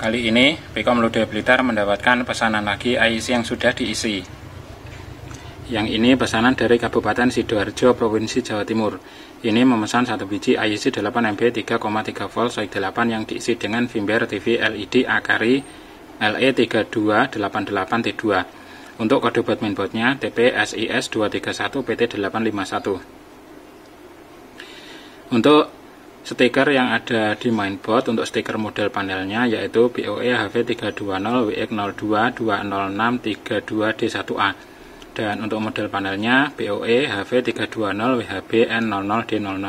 Kali ini, Pekom Lode Blitar mendapatkan pesanan lagi AIC yang sudah diisi. Yang ini pesanan dari Kabupaten Sidoarjo, Provinsi Jawa Timur. Ini memesan satu biji AIC 8 MB 3,3 volt soik 8 yang diisi dengan Vimber TV LED Akari LE3288T2. Untuk kode buat mainboardnya tpsis 231 pt 851 Untuk Stiker yang ada di mainboard untuk stiker model panelnya yaitu BOE hv 320 wx 32 d 1 a dan untuk model panelnya BOE HV320WHBN00D00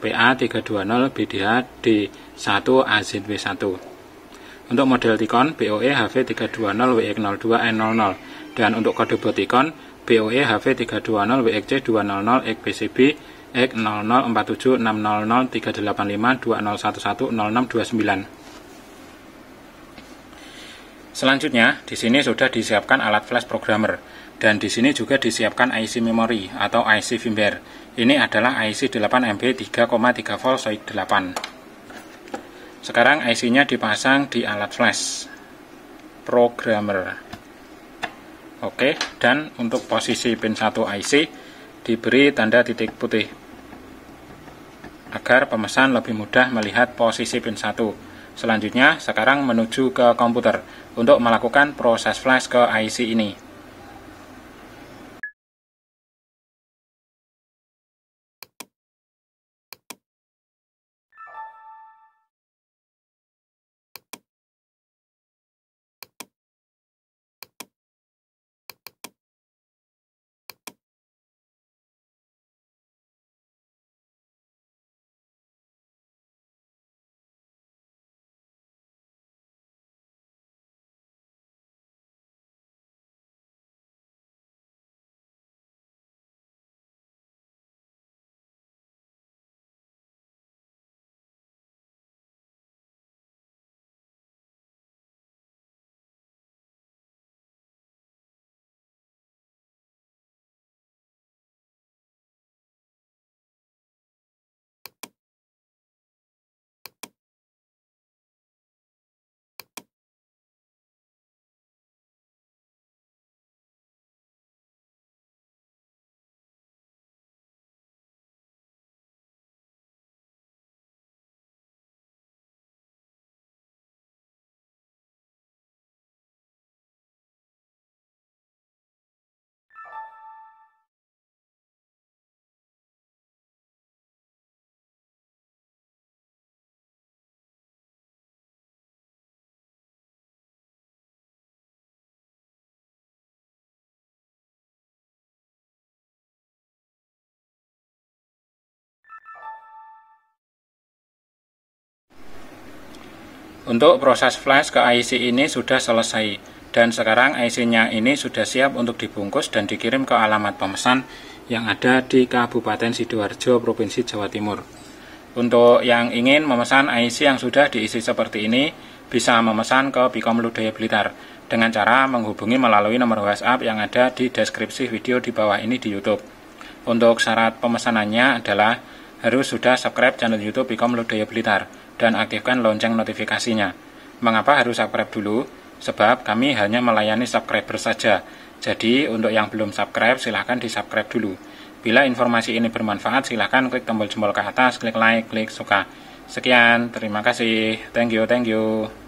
PA320BDH-D1AZW1 untuk model Tikon BOE HV320WX02N00 dan untuk kode botikon BOE HV320WXC200 XPCB X 0047 Selanjutnya, di sini sudah disiapkan alat flash programmer dan di sini juga disiapkan IC memory atau IC firmware. Ini adalah IC 8 MB 3,3 volt SOIC 8. Sekarang IC-nya dipasang di alat flash programmer. Oke, dan untuk posisi pin 1 IC diberi tanda titik putih agar pemesan lebih mudah melihat posisi pin 1. Selanjutnya, sekarang menuju ke komputer untuk melakukan proses flash ke IC ini. Untuk proses flash ke IC ini sudah selesai dan sekarang IC-nya ini sudah siap untuk dibungkus dan dikirim ke alamat pemesan yang ada di Kabupaten Sidoarjo, Provinsi Jawa Timur. Untuk yang ingin memesan IC yang sudah diisi seperti ini, bisa memesan ke Bikom Ludaya Blitar dengan cara menghubungi melalui nomor WhatsApp yang ada di deskripsi video di bawah ini di YouTube. Untuk syarat pemesanannya adalah harus sudah subscribe channel YouTube Bikom Lodaya Blitar dan aktifkan lonceng notifikasinya. Mengapa harus subscribe dulu? Sebab kami hanya melayani subscriber saja. Jadi untuk yang belum subscribe silahkan di subscribe dulu. Bila informasi ini bermanfaat silahkan klik tombol jempol ke atas, klik like, klik suka. Sekian, terima kasih. Thank you, thank you.